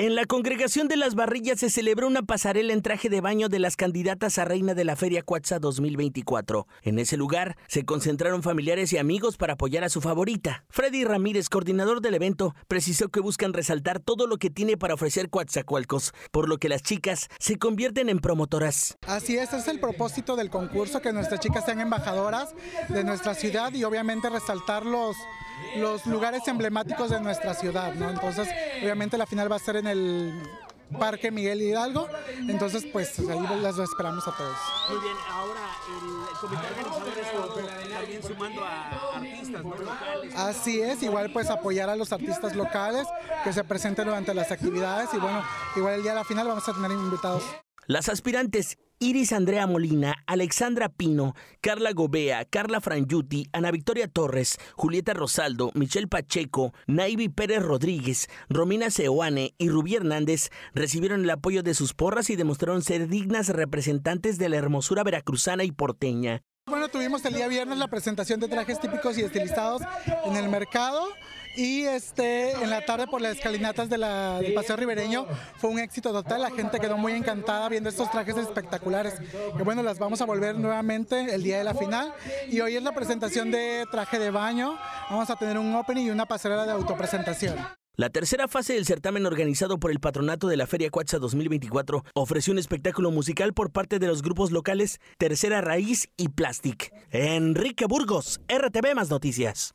En la congregación de las barrillas se celebró una pasarela en traje de baño de las candidatas a reina de la Feria Cuatza 2024. En ese lugar se concentraron familiares y amigos para apoyar a su favorita. Freddy Ramírez, coordinador del evento, precisó que buscan resaltar todo lo que tiene para ofrecer Coatzacoalcos, por lo que las chicas se convierten en promotoras. Así es, es el propósito del concurso, que nuestras chicas sean embajadoras de nuestra ciudad y obviamente resaltar los los lugares emblemáticos de nuestra ciudad, ¿no? Entonces, obviamente la final va a ser en el Parque Miguel Hidalgo. Entonces, pues ahí las esperamos a todos. Muy bien, ahora el comité organizador es también sumando a artistas locales. Así es, igual pues apoyar a los artistas locales que se presenten durante las actividades y bueno, igual el día de la final vamos a tener invitados. Las aspirantes Iris Andrea Molina, Alexandra Pino, Carla Gobea, Carla Frangiuti, Ana Victoria Torres, Julieta Rosaldo, Michelle Pacheco, Naibi Pérez Rodríguez, Romina Seoane y Rubí Hernández recibieron el apoyo de sus porras y demostraron ser dignas representantes de la hermosura veracruzana y porteña. Bueno, tuvimos el día viernes la presentación de trajes típicos y estilizados en el mercado y este en la tarde por las escalinatas del Paseo Ribereño fue un éxito total, la gente quedó muy encantada viendo estos trajes espectaculares que bueno, las vamos a volver nuevamente el día de la final y hoy es la presentación de traje de baño, vamos a tener un opening y una pasarela de autopresentación. La tercera fase del certamen organizado por el patronato de la Feria Cuatza 2024 ofreció un espectáculo musical por parte de los grupos locales Tercera Raíz y Plastic. Enrique Burgos, RTV Más Noticias.